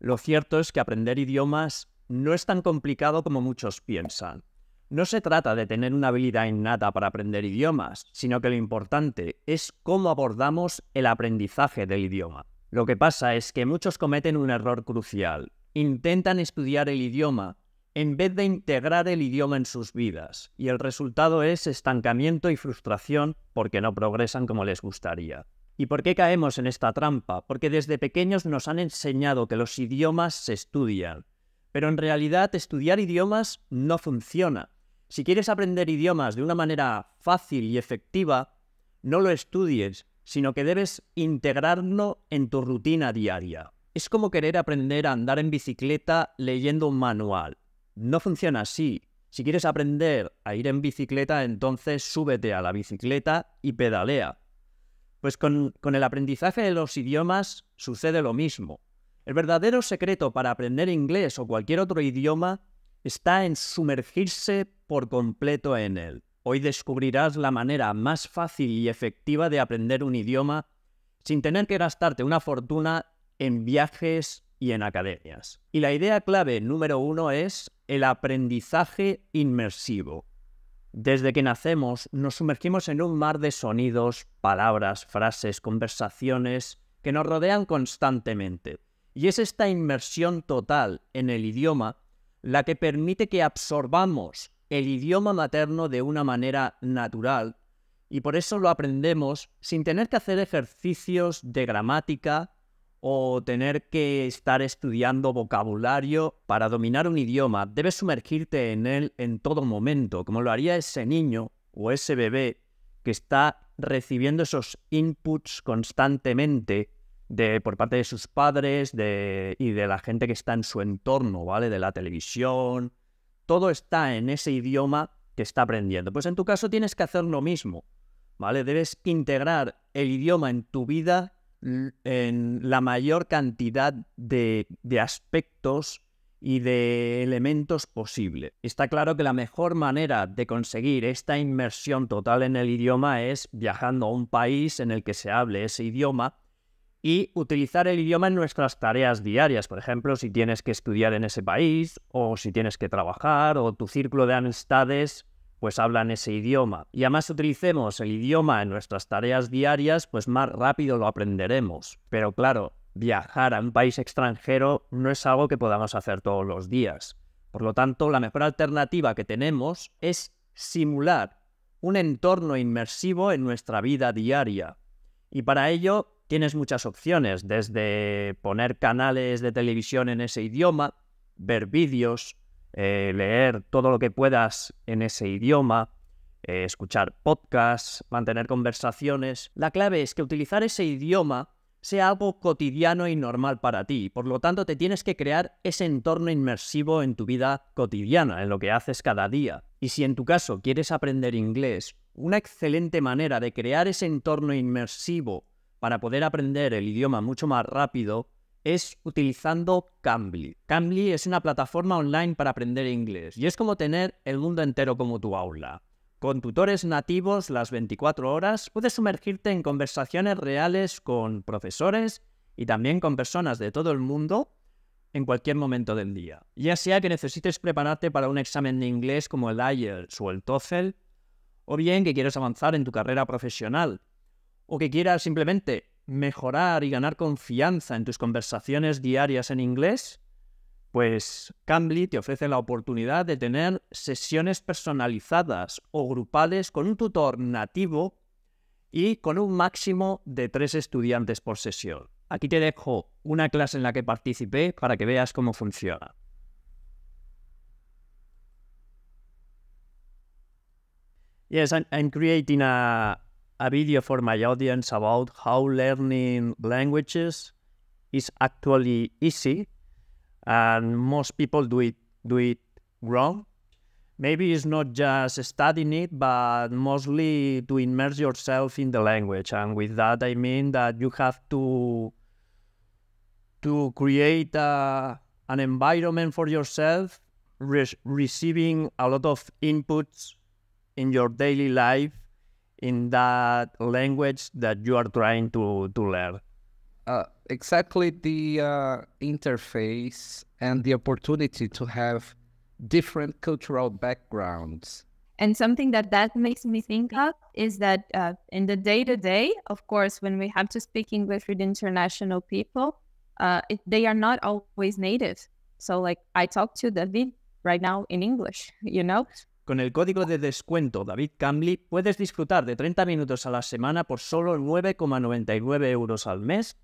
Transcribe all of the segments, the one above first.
Lo cierto es que aprender idiomas no es tan complicado como muchos piensan. No se trata de tener una habilidad innata para aprender idiomas, sino que lo importante es cómo abordamos el aprendizaje del idioma. Lo que pasa es que muchos cometen un error crucial. Intentan estudiar el idioma en vez de integrar el idioma en sus vidas, y el resultado es estancamiento y frustración porque no progresan como les gustaría. ¿Y por qué caemos en esta trampa? Porque desde pequeños nos han enseñado que los idiomas se estudian. Pero en realidad estudiar idiomas no funciona. Si quieres aprender idiomas de una manera fácil y efectiva, no lo estudies, sino que debes integrarlo en tu rutina diaria. Es como querer aprender a andar en bicicleta leyendo un manual. No funciona así. Si quieres aprender a ir en bicicleta, entonces súbete a la bicicleta y pedalea. Pues con, el aprendizaje de los idiomas sucede lo mismo. El verdadero secreto para aprender inglés o cualquier otro idioma está en sumergirse por completo en él. Hoy descubrirás la manera más fácil y efectiva de aprender un idioma sin tener que gastarte una fortuna en viajes y en academias. Y la idea clave número uno es el aprendizaje inmersivo. Desde que nacemos nos sumergimos en un mar de sonidos, palabras, frases, conversaciones que nos rodean constantemente. Y es esta inmersión total en el idioma la que permite que absorbamos el idioma materno de una manera natural y por eso lo aprendemos sin tener que hacer ejercicios de gramática o tener que estar estudiando vocabulario para dominar un idioma. Debes sumergirte en él en todo momento, como lo haría ese niño o ese bebé que está recibiendo esos inputs constantemente de, por parte de sus padres y de la gente que está en su entorno, ¿vale? De la televisión. Todo está en ese idioma que está aprendiendo. Pues en tu caso tienes que hacer lo mismo, ¿vale? Debes integrar el idioma en tu vida en la mayor cantidad de, aspectos y de elementos posible. Está claro que la mejor manera de conseguir esta inmersión total en el idioma es viajando a un país en el que se hable ese idioma y utilizar el idioma en nuestras tareas diarias. Por ejemplo, si tienes que estudiar en ese país o si tienes que trabajar o tu círculo de amistades pues hablan ese idioma. Y además más utilicemos el idioma en nuestras tareas diarias, pues más rápido lo aprenderemos. Pero claro, viajar a un país extranjero no es algo que podamos hacer todos los días. Por lo tanto, la mejor alternativa que tenemos es simular un entorno inmersivo en nuestra vida diaria. Y para ello tienes muchas opciones, desde poner canales de televisión en ese idioma, ver vídeos, eh, leer todo lo que puedas en ese idioma, eh, escuchar podcasts, mantener conversaciones. La clave es que utilizar ese idioma sea algo cotidiano y normal para ti. Por lo tanto, te tienes que crear ese entorno inmersivo en tu vida cotidiana, en lo que haces cada día. Y si en tu caso quieres aprender inglés, una excelente manera de crear ese entorno inmersivo para poder aprender el idioma mucho más rápido es utilizando Cambly. Cambly es una plataforma online para aprender inglés y es como tener el mundo entero como tu aula. Con tutores nativos las 24 horas, puedes sumergirte en conversaciones reales con profesores y también con personas de todo el mundo en cualquier momento del día. Ya sea que necesites prepararte para un examen de inglés como el IELTS o el TOEFL, o bien que quieras avanzar en tu carrera profesional, o que quieras simplemente mejorar y ganar confianza en tus conversaciones diarias en inglés, pues Cambly te ofrece la oportunidad de tener sesiones personalizadas o grupales con un tutor nativo y con un máximo de tres estudiantes por sesión. Aquí te dejo una clase en la que participé para que veas cómo funciona. Yes, I'm, I'm creating a video for my audience about how learning languages is actually easy and most people do it do it wrong maybe it's not just studying it but mostly to immerse yourself in the language and with that i mean that you have to to create a, uh, an environment for yourself re receiving a lot of inputs in your daily life in that language that you are trying to, to learn? Uh, exactly the uh, interface and the opportunity to have different cultural backgrounds. And something that that makes me think of is that uh, in the day to day, of course, when we have to speak English with international people, uh, it, they are not always native. So, like, I talk to David right now in English, you know, Con el código de descuento David Cambly puedes disfrutar de 30 minutos a la semana por solo 9,99 euros al mes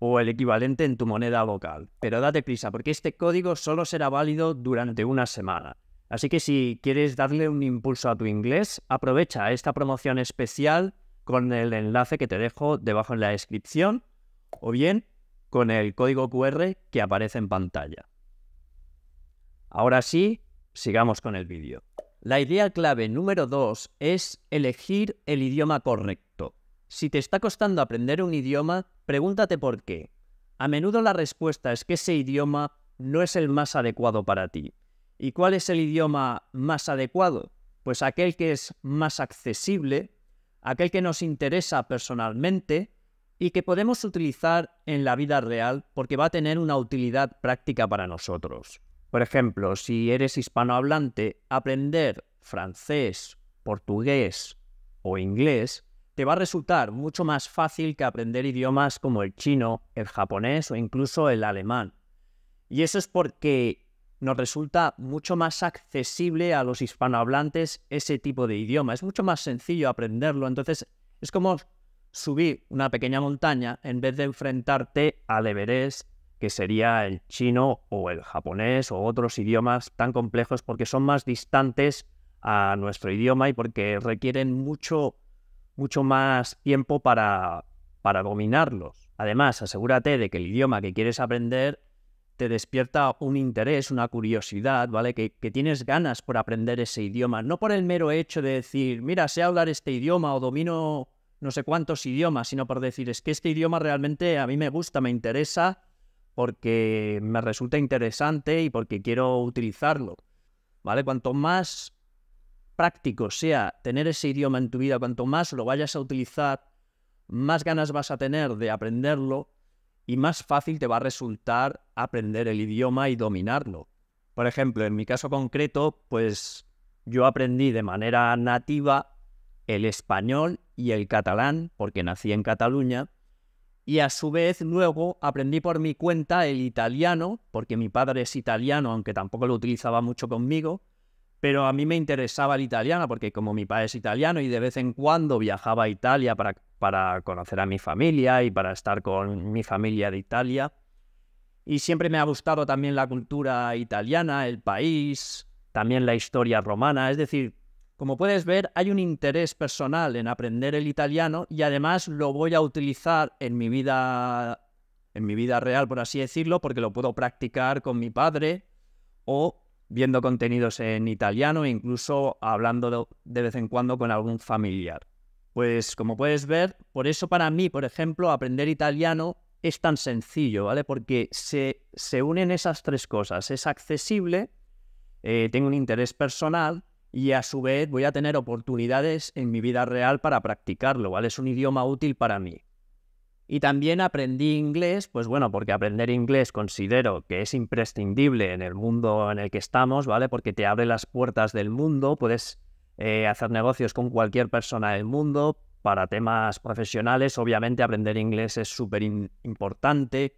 o el equivalente en tu moneda local. Pero date prisa porque este código solo será válido durante una semana. Así que si quieres darle un impulso a tu inglés, aprovecha esta promoción especial con el enlace que te dejo debajo en la descripción o bien con el código QR que aparece en pantalla. Ahora sí, sigamos con el vídeo. La idea clave número dos es elegir el idioma correcto. Si te está costando aprender un idioma, pregúntate por qué. A menudo la respuesta es que ese idioma no es el más adecuado para ti. ¿Y cuál es el idioma más adecuado? Pues aquel que es más accesible, aquel que nos interesa personalmente y que podemos utilizar en la vida real porque va a tener una utilidad práctica para nosotros. Por ejemplo, si eres hispanohablante, aprender francés, portugués o inglés te va a resultar mucho más fácil que aprender idiomas como el chino, el japonés o incluso el alemán. Y eso es porque nos resulta mucho más accesible a los hispanohablantes ese tipo de idioma. Es mucho más sencillo aprenderlo. Entonces, es como subir una pequeña montaña en vez de enfrentarte al Everest que sería el chino o el japonés o otros idiomas tan complejos porque son más distantes a nuestro idioma y porque requieren mucho, mucho más tiempo para, para dominarlos. Además, asegúrate de que el idioma que quieres aprender te despierta un interés, una curiosidad, ¿vale? Que, que, tienes ganas por aprender ese idioma, no por el mero hecho de decir, mira, sé hablar este idioma o domino no sé cuántos idiomas, sino por decir, es que este idioma realmente a mí me gusta, me interesa porque me resulta interesante y porque quiero utilizarlo. ¿Vale? Cuanto más práctico sea tener ese idioma en tu vida, cuanto más lo vayas a utilizar, más ganas vas a tener de aprenderlo y más fácil te va a resultar aprender el idioma y dominarlo. Por ejemplo, en mi caso concreto, pues yo aprendí de manera nativa el español y el catalán, porque nací en Cataluña, y a su vez luego aprendí por mi cuenta el italiano, porque mi padre es italiano, aunque tampoco lo utilizaba mucho conmigo, pero a mí me interesaba el italiano, porque como mi padre es italiano y de vez en cuando viajaba a Italia para, para conocer a mi familia y para estar con mi familia de Italia, y siempre me ha gustado también la cultura italiana, el país, también la historia romana, es decir, como puedes ver, hay un interés personal en aprender el italiano y además lo voy a utilizar en mi vida en mi vida real, por así decirlo, porque lo puedo practicar con mi padre o viendo contenidos en italiano e incluso hablando de vez en cuando con algún familiar. Pues como puedes ver, por eso para mí, por ejemplo, aprender italiano es tan sencillo, ¿vale? Porque se, unen esas tres cosas. Es accesible, eh, tengo un interés personal y a su vez voy a tener oportunidades en mi vida real para practicarlo, ¿vale? Es un idioma útil para mí. Y también aprendí inglés, pues bueno, porque aprender inglés considero que es imprescindible en el mundo en el que estamos, ¿vale? Porque te abre las puertas del mundo, puedes eh, hacer negocios con cualquier persona del mundo. Para temas profesionales, obviamente, aprender inglés es súper importante.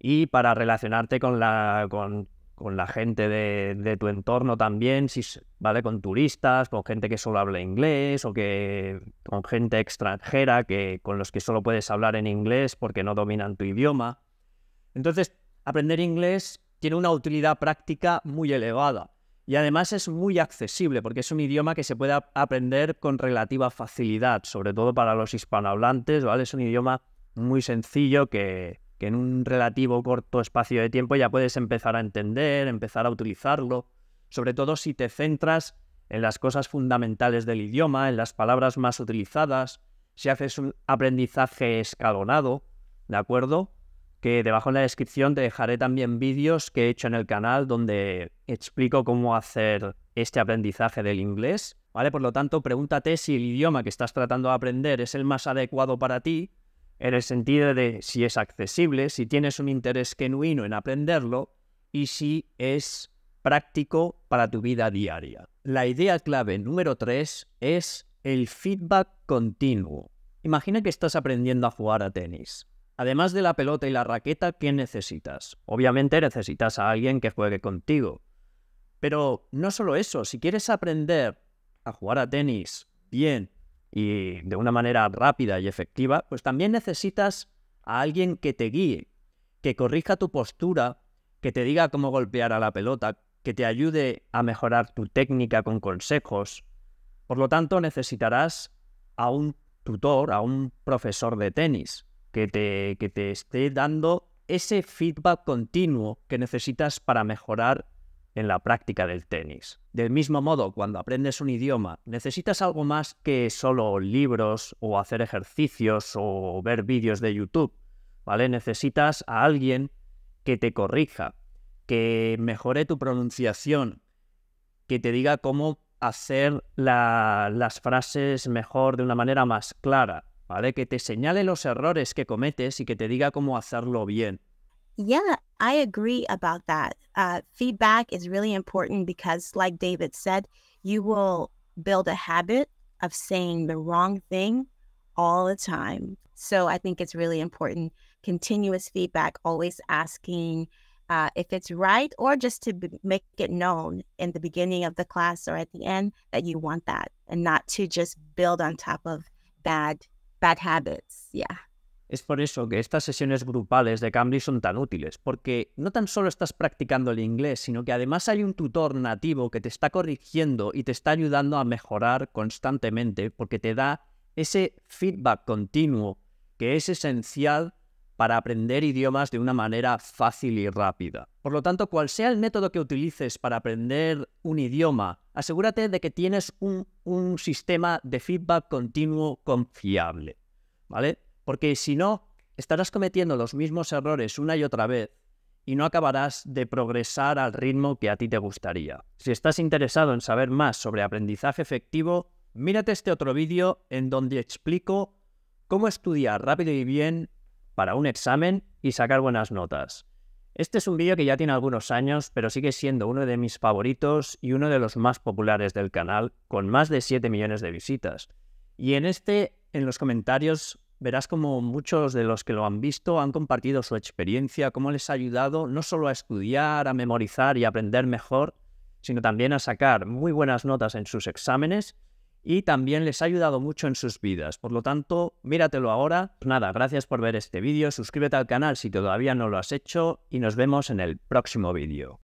Y para relacionarte con, la, con con la gente de, tu entorno también, si, ¿vale? Con turistas, con gente que solo habla inglés o que con gente extranjera que, con los que solo puedes hablar en inglés porque no dominan tu idioma. Entonces, aprender inglés tiene una utilidad práctica muy elevada y además es muy accesible porque es un idioma que se puede aprender con relativa facilidad, sobre todo para los hispanohablantes, ¿vale? Es un idioma muy sencillo que, que en un relativo corto espacio de tiempo ya puedes empezar a entender, empezar a utilizarlo, sobre todo si te centras en las cosas fundamentales del idioma, en las palabras más utilizadas, si haces un aprendizaje escalonado, ¿de acuerdo? Que debajo en la descripción te dejaré también vídeos que he hecho en el canal donde explico cómo hacer este aprendizaje del inglés, ¿vale? Por lo tanto, pregúntate si el idioma que estás tratando de aprender es el más adecuado para ti en el sentido de si es accesible, si tienes un interés genuino en aprenderlo y si es práctico para tu vida diaria. La idea clave número 3 es el feedback continuo. Imagina que estás aprendiendo a jugar a tenis. Además de la pelota y la raqueta, ¿qué necesitas? Obviamente necesitas a alguien que juegue contigo. Pero no solo eso, si quieres aprender a jugar a tenis bien, y de una manera rápida y efectiva, pues también necesitas a alguien que te guíe, que corrija tu postura, que te diga cómo golpear a la pelota, que te ayude a mejorar tu técnica con consejos. Por lo tanto, necesitarás a un tutor, a un profesor de tenis, que te, que te esté dando ese feedback continuo que necesitas para mejorar en la práctica del tenis. Del mismo modo, cuando aprendes un idioma, necesitas algo más que solo libros o hacer ejercicios o ver vídeos de YouTube, ¿vale? Necesitas a alguien que te corrija, que mejore tu pronunciación, que te diga cómo hacer las frases mejor de una manera más clara, ¿vale? Que te señale los errores que cometes y que te diga cómo hacerlo bien. Yeah, I agree about that. Uh, feedback is really important because, like David said, you will build a habit of saying the wrong thing all the time. So I think it's really important. Continuous feedback, always asking uh, if it's right, or just to b- make it known in the beginning of the class or at the end that you want that, and not to just build on top of bad bad habits. Yeah. Es por eso que estas sesiones grupales de Cambly son tan útiles, porque no tan solo estás practicando el inglés, sino que además hay un tutor nativo que te está corrigiendo y te está ayudando a mejorar constantemente, porque te da ese feedback continuo que es esencial para aprender idiomas de una manera fácil y rápida. Por lo tanto, cual sea el método que utilices para aprender un idioma, asegúrate de que tienes un, un sistema de feedback continuo confiable. ¿Vale? Porque si no, estarás cometiendo los mismos errores una y otra vez y no acabarás de progresar al ritmo que a ti te gustaría. Si estás interesado en saber más sobre aprendizaje efectivo, mírate este otro vídeo en donde explico cómo estudiar rápido y bien para un examen y sacar buenas notas. Este es un vídeo que ya tiene algunos años, pero sigue siendo uno de mis favoritos y uno de los más populares del canal, con más de 7 millones de visitas. Y en este, en los comentarios, verás como muchos de los que lo han visto han compartido su experiencia, cómo les ha ayudado no solo a estudiar, a memorizar y aprender mejor, sino también a sacar muy buenas notas en sus exámenes y también les ha ayudado mucho en sus vidas. Por lo tanto, míratelo ahora. Pues nada, gracias por ver este vídeo, suscríbete al canal si todavía no lo has hecho y nos vemos en el próximo vídeo.